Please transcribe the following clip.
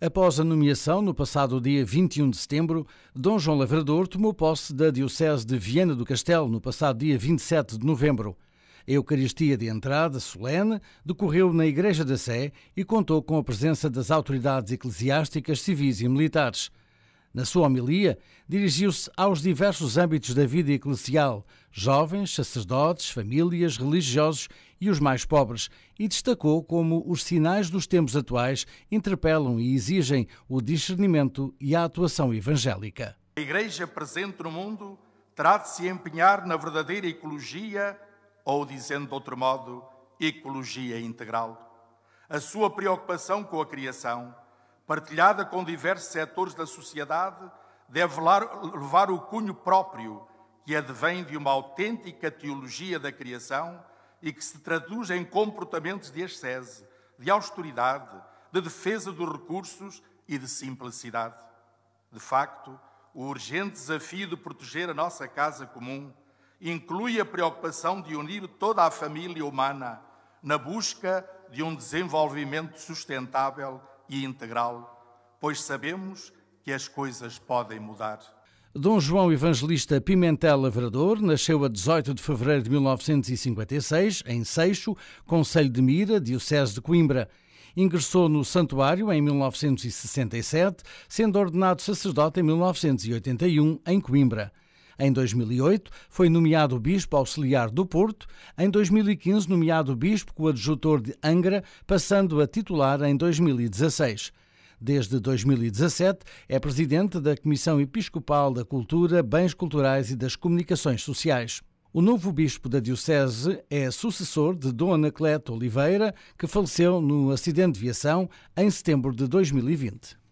Após a nomeação, no passado dia 21 de setembro, Dom João Lavrador tomou posse da Diocese de Viana do Castelo no passado dia 27 de novembro. A Eucaristia de entrada, solene, decorreu na Igreja da Sé e contou com a presença das autoridades eclesiásticas, civis e militares. Na sua homilia, dirigiu-se aos diversos âmbitos da vida eclesial: jovens, sacerdotes, famílias, religiosos e os mais pobres, e destacou como os sinais dos tempos atuais interpelam e exigem o discernimento e a atuação evangélica. A Igreja presente no mundo terá de se empenhar na verdadeira ecologia, ou, dizendo de outro modo, ecologia integral. A sua preocupação com a criação, partilhada com diversos setores da sociedade, deve levar o cunho próprio que advém de uma autêntica teologia da criação e que se traduz em comportamentos de excese, de austeridade, de defesa dos recursos e de simplicidade. De facto, o urgente desafio de proteger a nossa casa comum inclui a preocupação de unir toda a família humana na busca de um desenvolvimento sustentável e integral, pois sabemos que as coisas podem mudar. Dom João Evangelista Pimentel Lavrador nasceu a 18 de fevereiro de 1956 em Seixo, Conselho de Mira, Diocese de Coimbra. Ingressou no santuário em 1967, sendo ordenado sacerdote em 1981 em Coimbra. Em 2008, foi nomeado Bispo Auxiliar do Porto. Em 2015, nomeado Bispo Coadjutor de Angra, passando a titular em 2016. Desde 2017 é presidente da Comissão Episcopal da Cultura, Bens Culturais e das Comunicações Sociais. O novo bispo da Diocese é sucessor de Dom Anacleto Oliveira, que faleceu no acidente de viação em setembro de 2020.